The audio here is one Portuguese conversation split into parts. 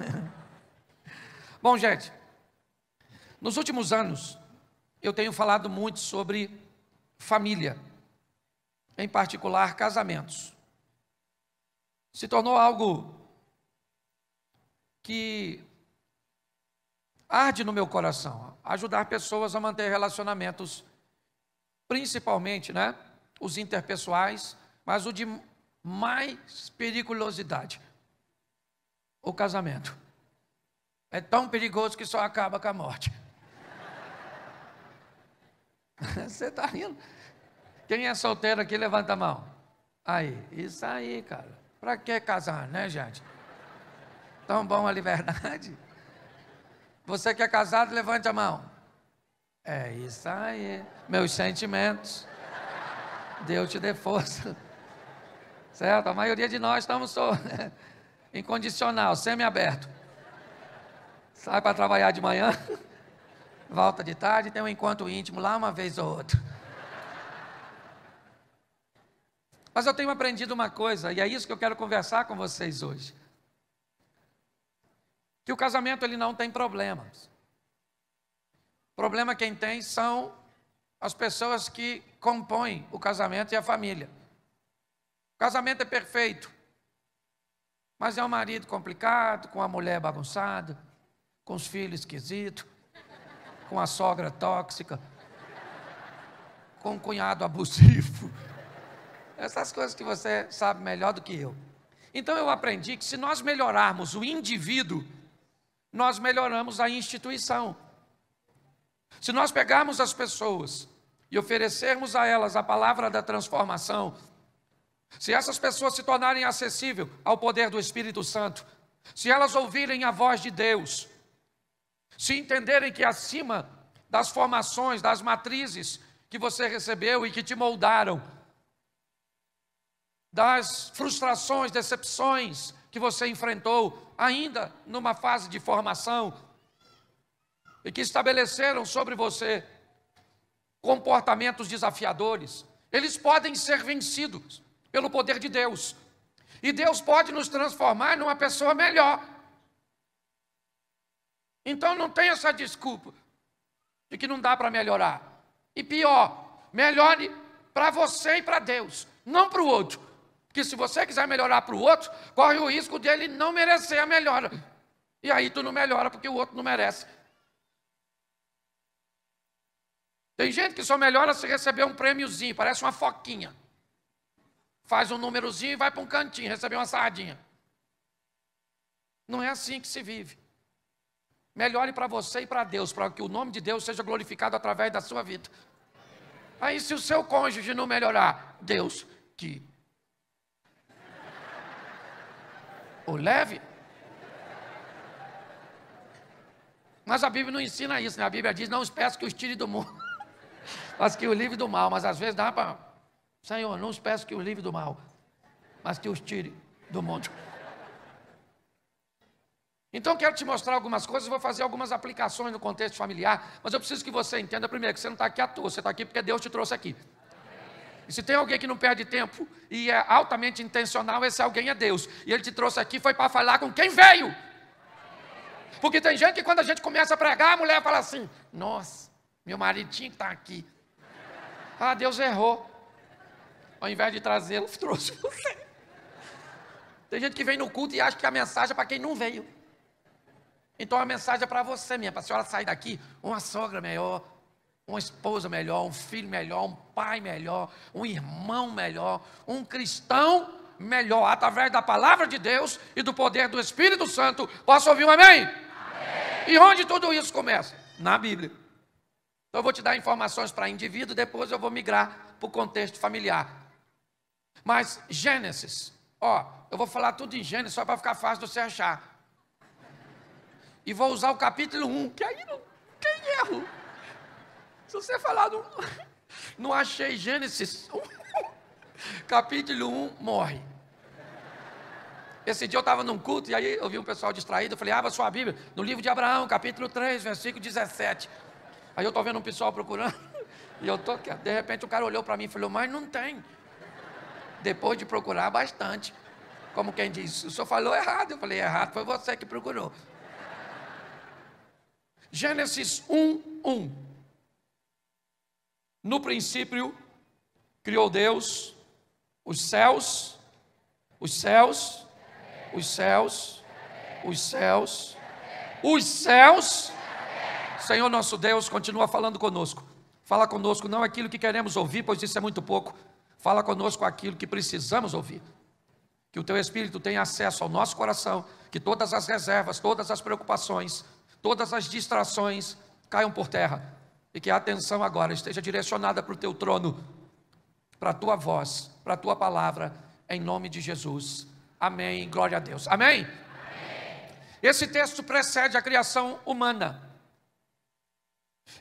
Bom, gente, nos últimos anos eu tenho falado muito sobre família, em particular casamentos. Se tornou algo que arde no meu coração, ajudar pessoas a manter relacionamentos, principalmente, né, os interpessoais, mas o de mais periculosidade, o casamento. É tão perigoso que só acaba com a morte. Você está rindo? Quem é solteiro aqui, levanta a mão. Aí, isso aí, cara. Para que casar, né, gente? Tão bom a liberdade. Você que é casado, levante a mão. É isso aí. Meus sentimentos. Deus te dê força. Certo? A maioria de nós estamos solteiros. Incondicional, semi-aberto. Sai para trabalhar de manhã, volta de tarde, tem um encontro íntimo lá uma vez ou outra. Mas eu tenho aprendido uma coisa, e é isso que eu quero conversar com vocês hoje. Que o casamento ele não tem problemas. O problema quem tem são as pessoas que compõem o casamento e a família. O casamento é perfeito. Mas é um marido complicado, com a mulher bagunçada, com os filhos esquisitos, com a sogra tóxica, com o cunhado abusivo. Essas coisas que você sabe melhor do que eu. Então eu aprendi que se nós melhorarmos o indivíduo, nós melhoramos a instituição. Se nós pegarmos as pessoas e oferecermos a elas a palavra da transformação, se essas pessoas se tornarem acessíveis ao poder do Espírito Santo, se elas ouvirem a voz de Deus, se entenderem que acima das formações, das matrizes que você recebeu e que te moldaram, das frustrações, decepções que você enfrentou, ainda numa fase de formação, e que estabeleceram sobre você comportamentos desafiadores, eles podem ser vencidos pelo poder de Deus. E Deus pode nos transformar numa pessoa melhor. Então não tem essa desculpa de que não dá para melhorar. E pior, melhore para você e para Deus, não para o outro. Porque se você quiser melhorar para o outro, corre o risco dele não merecer a melhora. E aí tu não melhora porque o outro não merece. Tem gente que só melhora se receber um prêmiozinho, parece uma foquinha faz um númerozinho e vai para um cantinho receber uma sardinha. Não é assim que se vive. Melhore para você e para Deus, para que o nome de Deus seja glorificado através da sua vida. Aí, se o seu cônjuge não melhorar, Deus que o leve. Mas a Bíblia não ensina isso, né? A Bíblia diz: não os peço que os tire do mundo, mas que o livre do mal. Mas às vezes dá para Senhor, não os peço que os livre do mal, mas que os tire do mundo. Então, quero te mostrar algumas coisas, vou fazer algumas aplicações no contexto familiar, mas eu preciso que você entenda primeiro que você não está aqui à toa, você está aqui porque Deus te trouxe aqui. E se tem alguém que não perde tempo e é altamente intencional, esse alguém é Deus. E ele te trouxe aqui foi para falar com quem veio. Porque tem gente que quando a gente começa a pregar, a mulher fala assim: Nossa, meu marido tinha que estar tá aqui. Ah, Deus errou. Ao invés de trazê-lo, trouxe você. Tem gente que vem no culto e acha que a mensagem é para quem não veio. Então a mensagem é para você, minha, para a senhora sair daqui uma sogra melhor, uma esposa melhor, um filho melhor, um pai melhor, um irmão melhor, um cristão melhor, através da palavra de Deus e do poder do Espírito Santo. Posso ouvir um amém? amém. E onde tudo isso começa? Na Bíblia. Então eu vou te dar informações para indivíduo, depois eu vou migrar para o contexto familiar. Mas Gênesis, ó, eu vou falar tudo em Gênesis só para ficar fácil de você achar. E vou usar o capítulo 1, que aí não tem erro. Se você falar, não, não achei Gênesis 1, capítulo 1, morre. Esse dia eu estava num culto e aí eu vi um pessoal distraído. Eu falei, abra sua Bíblia, no livro de Abraão, capítulo 3, versículo 17. Aí eu estou vendo um pessoal procurando. E eu estou, de repente o cara olhou para mim e falou, mas não tem. Depois de procurar bastante. Como quem diz, o senhor falou errado. Eu falei, errado, foi você que procurou. Gênesis 1, 1. No princípio, criou Deus os céus, os céus, os céus, os céus, os céus. Senhor nosso Deus, continua falando conosco. Fala conosco, não aquilo que queremos ouvir, pois isso é muito pouco, Fala conosco aquilo que precisamos ouvir. Que o teu Espírito tenha acesso ao nosso coração, que todas as reservas, todas as preocupações, todas as distrações caiam por terra. E que a atenção agora esteja direcionada para o teu trono, para a tua voz, para a tua palavra, em nome de Jesus. Amém. Glória a Deus. Amém? Esse texto precede a criação humana.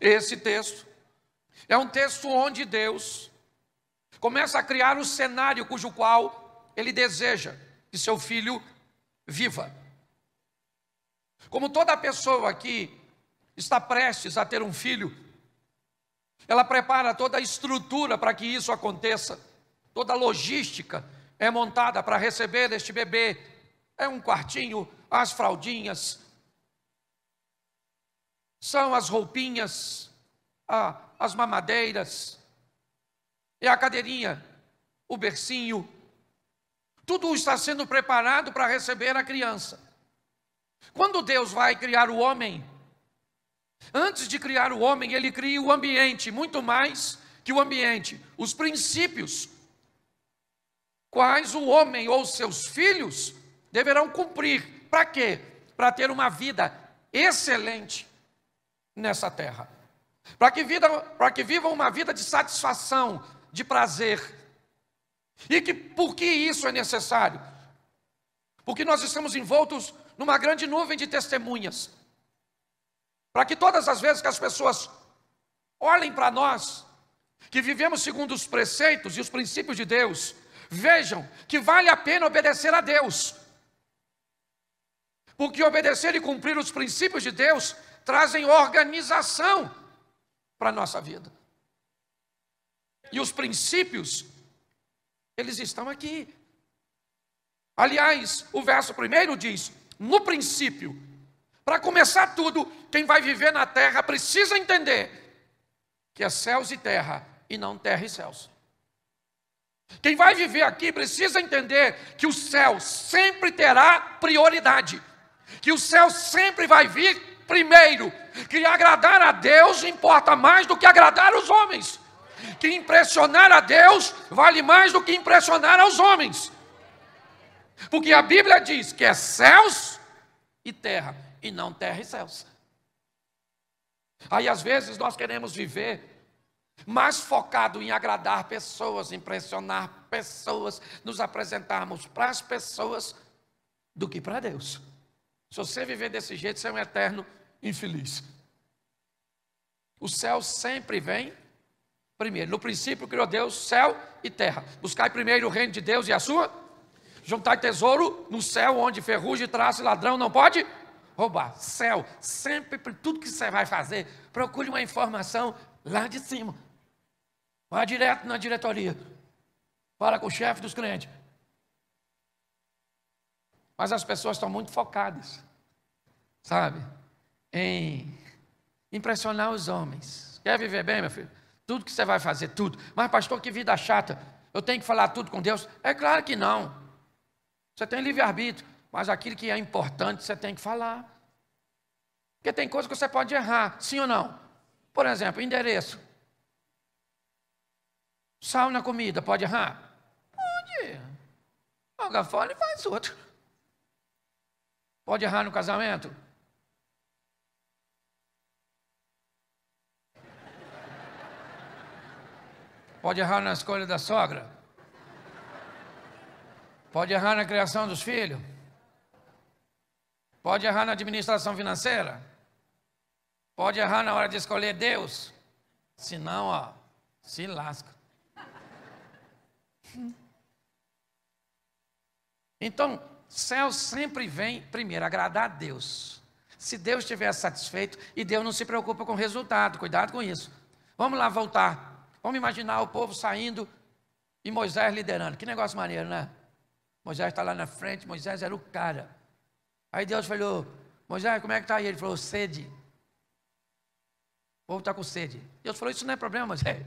Esse texto é um texto onde Deus começa a criar o cenário cujo qual ele deseja que seu filho viva. Como toda pessoa que está prestes a ter um filho, ela prepara toda a estrutura para que isso aconteça, toda a logística é montada para receber este bebê. É um quartinho, as fraldinhas, são as roupinhas, a, as mamadeiras, é a cadeirinha, o bercinho. Tudo está sendo preparado para receber a criança. Quando Deus vai criar o homem, antes de criar o homem, ele cria o ambiente, muito mais que o ambiente, os princípios, quais o homem ou seus filhos deverão cumprir. Para quê? Para ter uma vida excelente nessa terra. Para que, para que vivam uma vida de satisfação, de prazer. E que por que isso é necessário? Porque nós estamos envoltos numa grande nuvem de testemunhas. Para que todas as vezes que as pessoas olhem para nós, que vivemos segundo os preceitos e os princípios de Deus, vejam que vale a pena obedecer a Deus. Porque obedecer e cumprir os princípios de Deus trazem organização para a nossa vida e os princípios, eles estão aqui. Aliás, o verso primeiro diz: no princípio, para começar tudo, quem vai viver na terra precisa entender que é céus e terra e não terra e céus. Quem vai viver aqui precisa entender que o céu sempre terá prioridade, que o céu sempre vai vir primeiro, que agradar a Deus importa mais do que agradar os homens que impressionar a Deus vale mais do que impressionar aos homens. Porque a Bíblia diz que é céus e terra, e não terra e céus. Aí às vezes nós queremos viver mais focado em agradar pessoas, impressionar pessoas, nos apresentarmos para as pessoas do que para Deus. Se você viver desse jeito, você é um eterno infeliz. O céu sempre vem primeiro. No princípio criou Deus céu e terra. Buscai primeiro o reino de Deus e a sua. Juntai tesouro no céu, onde ferrugem, traço e ladrão não pode roubar. Céu, sempre, tudo que você vai fazer, procure uma informação lá de cima. Vá direto na diretoria. Fala com o chefe dos clientes. Mas as pessoas estão muito focadas, sabe? Em impressionar os homens. Quer viver bem, meu filho? Tudo que você vai fazer, tudo. Mas, pastor, que vida chata. Eu tenho que falar tudo com Deus? É claro que não. Você tem livre-arbítrio, mas aquilo que é importante você tem que falar. Porque tem coisas que você pode errar, sim ou não? Por exemplo, endereço. Sal na comida, pode errar? Pode. Joga fora e faz outro. Pode errar no casamento? Pode errar na escolha da sogra. Pode errar na criação dos filhos. Pode errar na administração financeira. Pode errar na hora de escolher Deus. Senão, ó, se lasca. Então, céu sempre vem, primeiro, agradar a Deus. Se Deus estiver satisfeito, e Deus não se preocupa com o resultado, cuidado com isso. Vamos lá voltar Vamos imaginar o povo saindo e Moisés liderando. Que negócio maneiro, né? Moisés está lá na frente, Moisés era o cara. Aí Deus falou: Moisés, como é que está aí? Ele falou: sede. O povo está com sede. Deus falou: Isso não é problema, Moisés.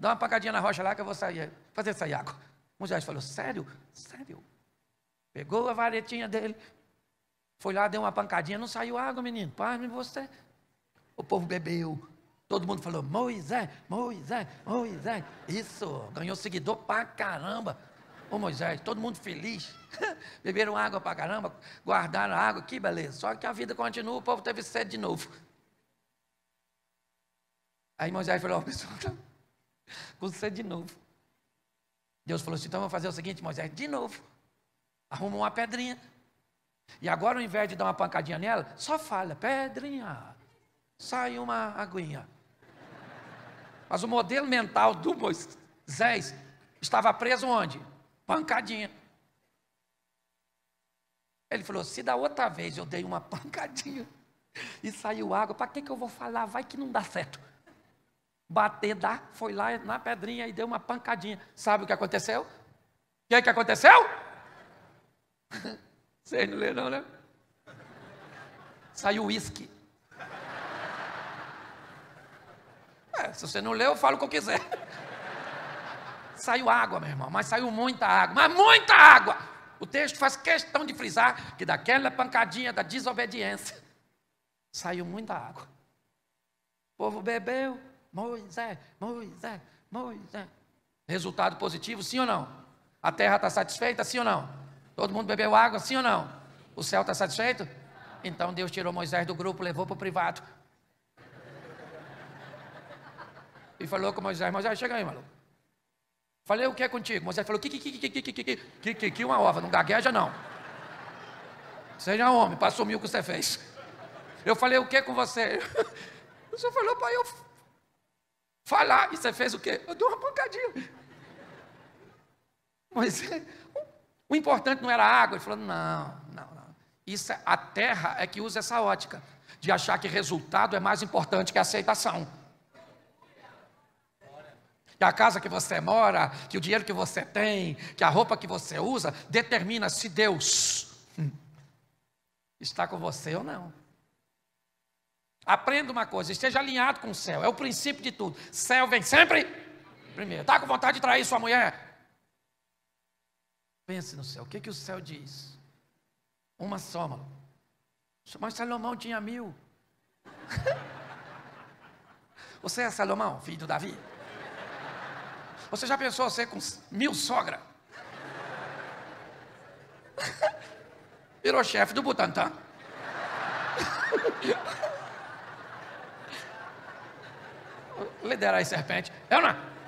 Dá uma pancadinha na rocha lá que eu vou sair, fazer sair água. Moisés falou: Sério? Sério? Pegou a varetinha dele, foi lá, deu uma pancadinha, não saiu água, menino. Pasme você. O povo bebeu. Todo mundo falou, Moisés, Moisés, Moisés. Isso, ganhou seguidor pra caramba. Ô Moisés, todo mundo feliz. Beberam água pra caramba, guardaram água, que beleza. Só que a vida continua, o povo teve sede de novo. Aí Moisés falou, o pessoal tá com sede de novo. Deus falou assim: então vamos fazer o seguinte, Moisés, de novo. Arruma uma pedrinha. E agora, ao invés de dar uma pancadinha nela, só fala: pedrinha, sai uma aguinha. Mas o modelo mental do Moisés estava preso onde? Pancadinha. Ele falou: se da outra vez eu dei uma pancadinha e saiu água, para que, que eu vou falar? Vai que não dá certo. Bater dá, foi lá na pedrinha e deu uma pancadinha. Sabe o que aconteceu? O que, é que aconteceu? Vocês não leram, né? Saiu uísque. É, se você não leu, eu falo o que eu quiser. saiu água, meu irmão, mas saiu muita água, mas muita água. O texto faz questão de frisar que daquela pancadinha da desobediência saiu muita água. O povo bebeu, Moisés, Moisés, Moisés. Resultado positivo, sim ou não? A terra está satisfeita, sim ou não? Todo mundo bebeu água, sim ou não? O céu está satisfeito? Então Deus tirou Moisés do grupo, levou para o privado. e falou com Moisés: Moisés, chega aí, maluco. Falei, o que é contigo? Moisés falou: que, que, que, que, que, que, que, que, que, uma ova, não gagueja não. Seja é homem, para assumir o que você fez. Eu falei, o que é com você? O senhor falou para eu falar, e você fez o quê? Eu dou uma pancadinha. Moisés, o importante não era água. Ele falou, não, não, não. Isso é, a terra é que usa essa ótica, de achar que resultado é mais importante que aceitação que a casa que você mora, que o dinheiro que você tem, que a roupa que você usa, determina se Deus hum, está com você ou não. Aprenda uma coisa, esteja alinhado com o céu, é o princípio de tudo. Céu vem sempre primeiro. Está com vontade de trair sua mulher? Pense no céu, o que, que o céu diz? Uma soma. Mas Salomão tinha mil. Você é Salomão, filho do Davi? Você já pensou ser com mil sogra? Virou chefe do Butantan. Liderar a serpente. É uma. não? É?